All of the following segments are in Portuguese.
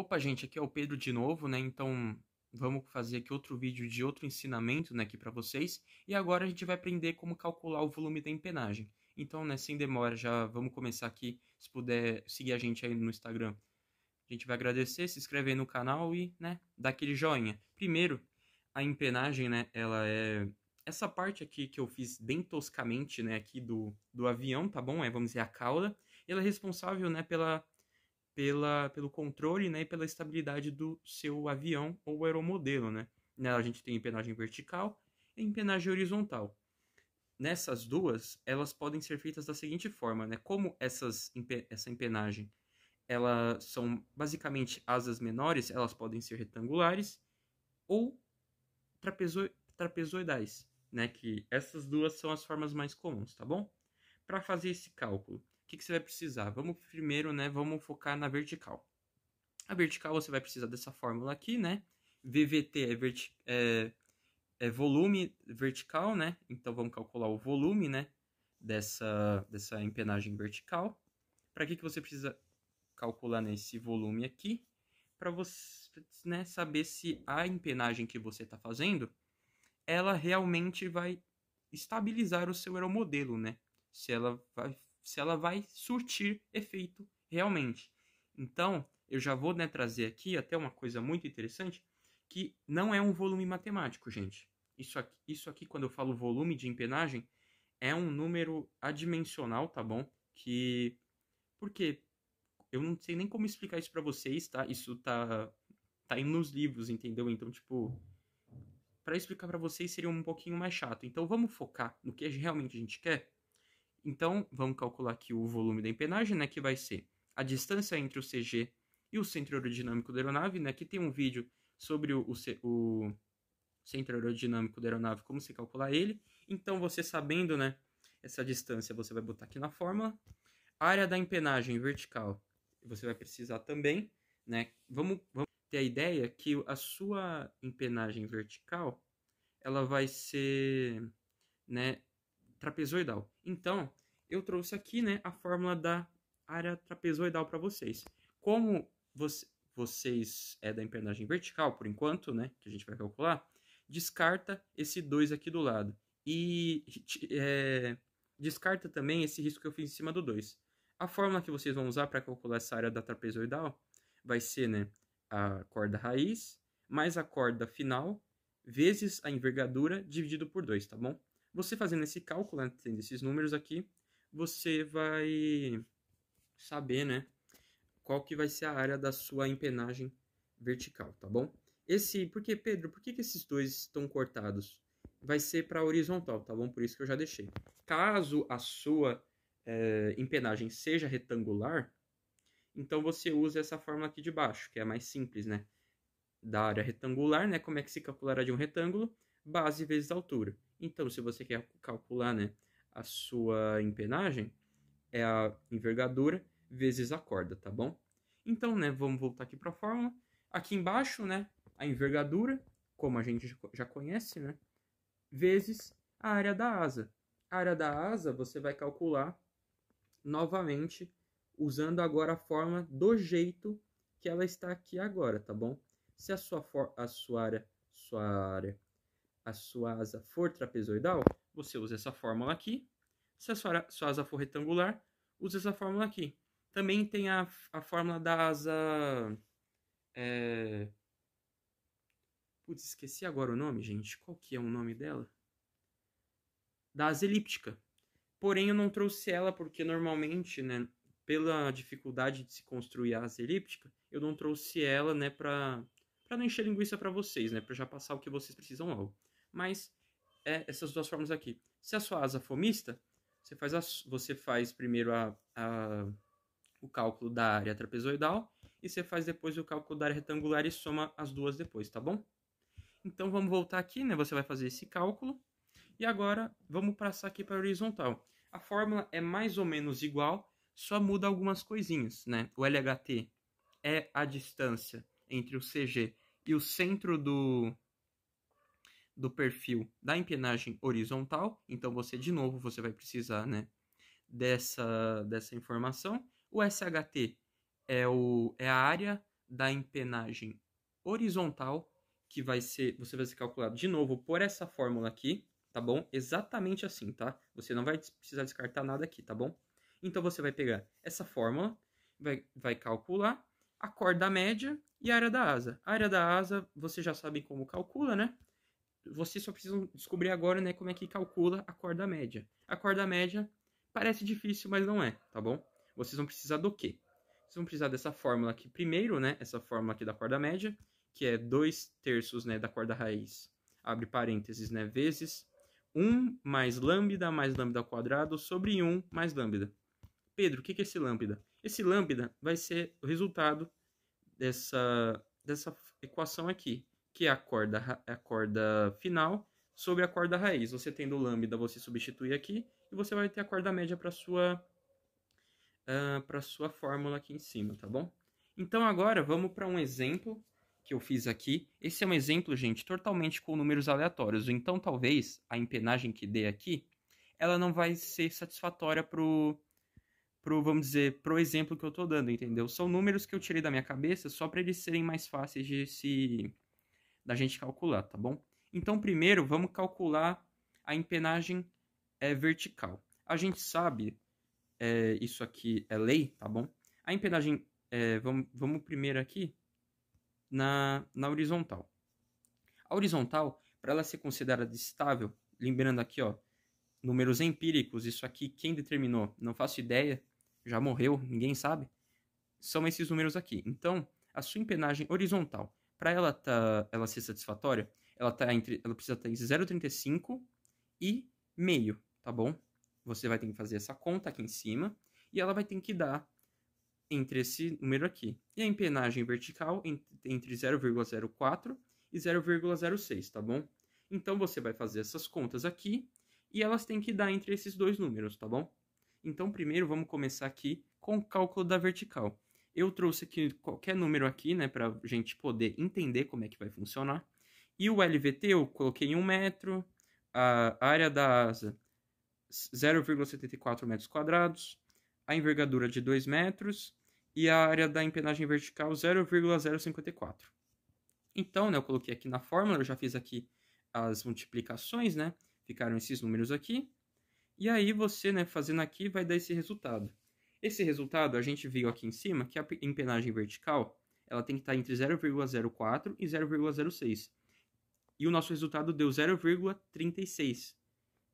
Opa, gente, aqui é o Pedro de novo, né? Então, vamos fazer aqui outro vídeo de outro ensinamento, né, aqui para vocês. E agora a gente vai aprender como calcular o volume da empenagem. Então, né, sem demora, já vamos começar aqui. Se puder seguir a gente aí no Instagram, a gente vai agradecer, se inscrever no canal e, né, dar aquele joinha. Primeiro, a empenagem, né, ela é essa parte aqui que eu fiz bem toscamente, né, aqui do, do avião, tá bom? É, vamos dizer, a cauda. Ela é responsável, né, pela pela, pelo controle né, e pela estabilidade do seu avião ou aeromodelo. Né? Nela né, a gente tem empenagem vertical e empenagem horizontal. Nessas duas, elas podem ser feitas da seguinte forma, né? Como essas, essa empenagem, elas são basicamente asas menores, elas podem ser retangulares ou trapezo, trapezoidais, né? Que essas duas são as formas mais comuns, tá bom? Para fazer esse cálculo, que, que você vai precisar? Vamos primeiro, né? Vamos focar na vertical. A vertical você vai precisar dessa fórmula aqui, né? VVT é, verti é, é volume vertical, né? Então vamos calcular o volume, né? Dessa, dessa empenagem vertical. Para que, que você precisa calcular nesse volume aqui? Para você né, saber se a empenagem que você está fazendo ela realmente vai estabilizar o seu aeromodelo, né? Se ela vai se ela vai surtir efeito realmente. Então, eu já vou né, trazer aqui até uma coisa muito interessante, que não é um volume matemático, gente. Isso aqui, isso aqui, quando eu falo volume de empenagem, é um número adimensional, tá bom? Que. Porque eu não sei nem como explicar isso para vocês, tá? Isso tá tá indo nos livros, entendeu? Então, tipo, para explicar para vocês seria um pouquinho mais chato. Então, vamos focar no que realmente a gente quer. Então, vamos calcular aqui o volume da empenagem, né, que vai ser a distância entre o CG e o centro aerodinâmico da aeronave. Né? Aqui tem um vídeo sobre o, o, o centro aerodinâmico da aeronave, como se calcular ele. Então, você sabendo né, essa distância, você vai botar aqui na fórmula. A área da empenagem vertical, você vai precisar também. Né? Vamos, vamos ter a ideia que a sua empenagem vertical ela vai ser né, trapezoidal. Então, eu trouxe aqui né, a fórmula da área trapezoidal para vocês. Como você, vocês é da empenagem vertical, por enquanto, né, que a gente vai calcular, descarta esse 2 aqui do lado. E é, descarta também esse risco que eu fiz em cima do 2. A fórmula que vocês vão usar para calcular essa área da trapezoidal vai ser né, a corda raiz mais a corda final vezes a envergadura dividido por 2, tá bom? Você fazendo esse cálculo, né, tendo esses números aqui, você vai saber, né, qual que vai ser a área da sua empenagem vertical, tá bom? Esse, porque Pedro, por que, que esses dois estão cortados? Vai ser para horizontal, tá bom? Por isso que eu já deixei. Caso a sua é, empenagem seja retangular, então você usa essa fórmula aqui de baixo, que é mais simples, né? Da área retangular, né? Como é que se calculará de um retângulo? Base vezes altura. Então, se você quer calcular, né? a sua empenagem é a envergadura vezes a corda, tá bom? Então, né, vamos voltar aqui para a fórmula. Aqui embaixo, né, a envergadura, como a gente já conhece, né, vezes a área da asa. A área da asa você vai calcular novamente usando agora a forma do jeito que ela está aqui agora, tá bom? Se a sua, a sua área, sua área, a sua asa for trapezoidal, você usa essa fórmula aqui. Se a sua, sua asa for retangular, usa essa fórmula aqui. Também tem a, a fórmula da asa... É... Putz, esqueci agora o nome, gente. Qual que é o nome dela? Da asa elíptica. Porém, eu não trouxe ela porque normalmente, né, pela dificuldade de se construir a asa elíptica, eu não trouxe ela, né, para para não encher linguiça para vocês, né, para já passar o que vocês precisam logo. Mas é essas duas formas aqui. Se a sua asa for mista, você faz, a, você faz primeiro a, a, o cálculo da área trapezoidal e você faz depois o cálculo da área retangular e soma as duas depois, tá bom? Então vamos voltar aqui, né? Você vai fazer esse cálculo. E agora vamos passar aqui para a horizontal. A fórmula é mais ou menos igual, só muda algumas coisinhas, né? O LHT é a distância entre o CG e o centro do, do perfil da empenagem horizontal, então você de novo você vai precisar, né, dessa dessa informação. O SHT é o é a área da empenagem horizontal que vai ser, você vai ser calculado de novo por essa fórmula aqui, tá bom? Exatamente assim, tá? Você não vai precisar descartar nada aqui, tá bom? Então você vai pegar essa fórmula, vai, vai calcular a corda média e a área da asa. A área da asa, você já sabe como calcula, né? vocês só precisam descobrir agora, né, como é que calcula a corda média. A corda média parece difícil, mas não é, tá bom? Vocês vão precisar do quê? Vocês vão precisar dessa fórmula aqui primeiro, né, essa fórmula aqui da corda média, que é 2 terços, né, da corda raiz, abre parênteses, né, vezes 1 mais lambda mais lambda ao quadrado sobre 1 mais lambda. Pedro, o que é esse lambda? Esse lambda vai ser o resultado dessa, dessa equação aqui, que é a corda, é a corda final, sobre a corda raiz. Você tendo o lambda, você substitui aqui e você vai ter a corda média para sua uh, para sua fórmula aqui em cima, tá bom? Então agora vamos para um exemplo que eu fiz aqui. Esse é um exemplo, gente, totalmente com números aleatórios. Então talvez a empenagem que dê aqui, ela não vai ser satisfatória pro pro vamos dizer pro exemplo que eu estou dando, entendeu? São números que eu tirei da minha cabeça só para eles serem mais fáceis de se da gente calcular, tá bom? Então, primeiro, vamos calcular a empenagem é, vertical. A gente sabe, é, isso aqui é lei, tá bom? A empenagem, é, vamos, vamos primeiro aqui na, na horizontal. A horizontal, para ela ser considerada estável, lembrando aqui, ó, números empíricos, isso aqui quem determinou? Não faço ideia, já morreu, ninguém sabe. São esses números aqui. Então, a sua empenagem horizontal para ela tá, ela ser satisfatória, ela tá entre, ela precisa ter tá 0,35 e meio, tá bom? Você vai ter que fazer essa conta aqui em cima e ela vai ter que dar entre esse número aqui. E a empenagem vertical entre 0,04 e 0,06, tá bom? Então você vai fazer essas contas aqui e elas têm que dar entre esses dois números, tá bom? Então primeiro vamos começar aqui com o cálculo da vertical. Eu trouxe aqui qualquer número aqui, né, para a gente poder entender como é que vai funcionar. E o LVT eu coloquei em 1 metro, a área da asa 0,74 metros quadrados, a envergadura de 2 metros e a área da empenagem vertical 0,054. Então, né, eu coloquei aqui na fórmula, eu já fiz aqui as multiplicações, né? Ficaram esses números aqui. E aí você, né, fazendo aqui, vai dar esse resultado. Esse resultado a gente viu aqui em cima que a empenagem vertical ela tem que estar tá entre 0,04 e 0,06. E o nosso resultado deu 0,36.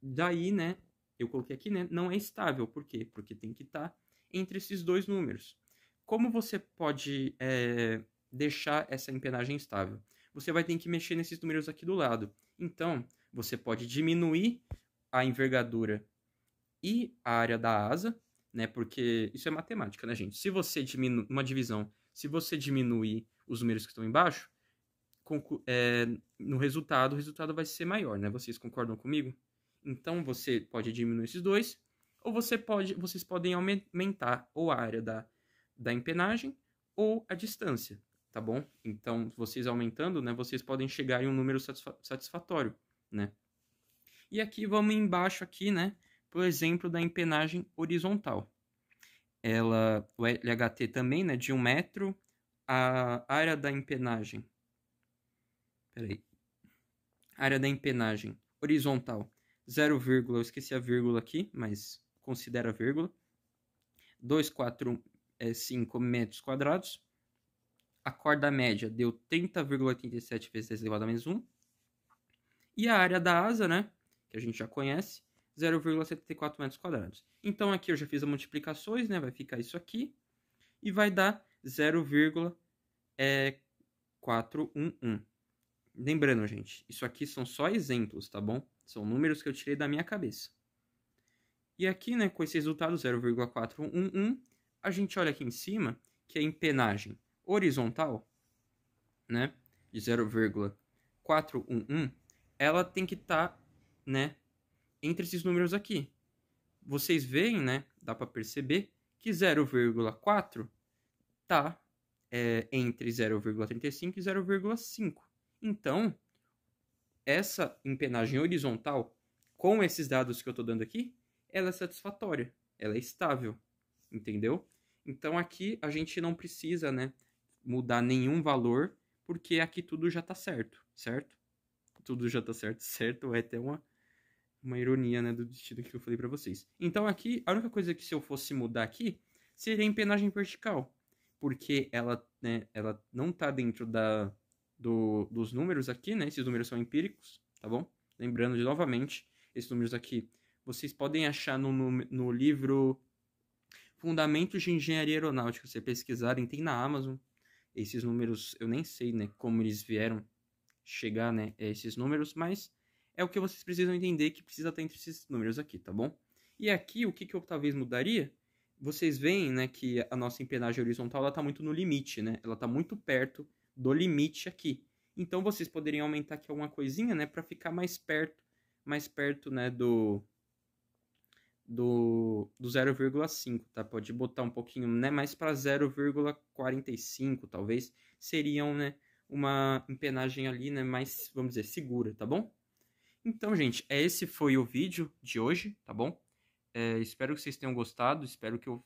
Daí, né, eu coloquei aqui, né, não é estável. Por quê? Porque tem que estar tá entre esses dois números. Como você pode é, deixar essa empenagem estável? Você vai ter que mexer nesses números aqui do lado. Então, você pode diminuir a envergadura e a área da asa, né? Porque isso é matemática, né, gente? Se você diminui uma divisão, se você diminuir os números que estão embaixo, é, no resultado, o resultado vai ser maior, né? Vocês concordam comigo? Então você pode diminuir esses dois, ou você pode, vocês podem aumentar ou a área da, da empenagem ou a distância, tá bom? Então vocês aumentando, né? Vocês podem chegar em um número satisfa satisfatório, né? E aqui vamos embaixo aqui, né? por exemplo, da empenagem horizontal. Ela, o LHT também, né, de um metro, a área da empenagem. Peraí. Área da empenagem horizontal, 0, eu esqueci a vírgula aqui, mas considera a vírgula. 245 é, metros quadrados. A corda média deu 30,87 vezes 10 elevado a menos 1. E a área da asa, né, que a gente já conhece, 0,74 metros quadrados. Então aqui eu já fiz as multiplicações, né? Vai ficar isso aqui e vai dar 0,411. É, Lembrando, gente, isso aqui são só exemplos, tá bom? São números que eu tirei da minha cabeça. E aqui, né, com esse resultado 0,411, a gente olha aqui em cima que a empenagem horizontal, né, de 0,411, ela tem que estar, tá, né, entre esses números aqui. Vocês veem, né? Dá para perceber que 0,4 está é, entre 0,35 e 0,5. Então, essa empenagem horizontal, com esses dados que eu estou dando aqui, ela é satisfatória, ela é estável, entendeu? Então, aqui a gente não precisa né, mudar nenhum valor, porque aqui tudo já está certo, certo? Tudo já está certo, certo? É até uma uma ironia, né, do destino que eu falei para vocês. Então aqui, a única coisa que se eu fosse mudar aqui seria a empenagem vertical, porque ela, né, ela não tá dentro da do, dos números aqui, né? Esses números são empíricos, tá bom? Lembrando de novamente, esses números aqui vocês podem achar no, no, livro Fundamentos de Engenharia Aeronáutica, se pesquisarem, tem na Amazon. Esses números, eu nem sei, né, como eles vieram chegar, né, a esses números, mas é o que vocês precisam entender que precisa estar entre esses números aqui, tá bom? E aqui, o que, que eu talvez mudaria? Vocês veem né, que a nossa empenagem horizontal está muito no limite, né? Ela está muito perto do limite aqui. Então, vocês poderiam aumentar aqui alguma coisinha, né? Para ficar mais perto, mais perto, né, do, do, do 0,5, tá? Pode botar um pouquinho, né, mais para 0,45, talvez, seriam, né, uma empenagem ali, né, mais, vamos dizer, segura, tá bom? Então, gente, é esse foi o vídeo de hoje, tá bom? É, espero que vocês tenham gostado, espero que eu,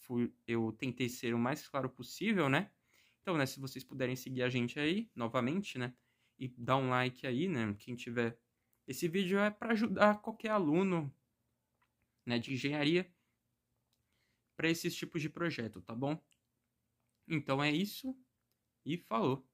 fui, eu tentei ser o mais claro possível, né? Então, né, se vocês puderem seguir a gente aí, novamente, né? E dar um like aí, né? Quem tiver. Esse vídeo é para ajudar qualquer aluno né, de engenharia para esses tipos de projeto, tá bom? Então é isso e falou!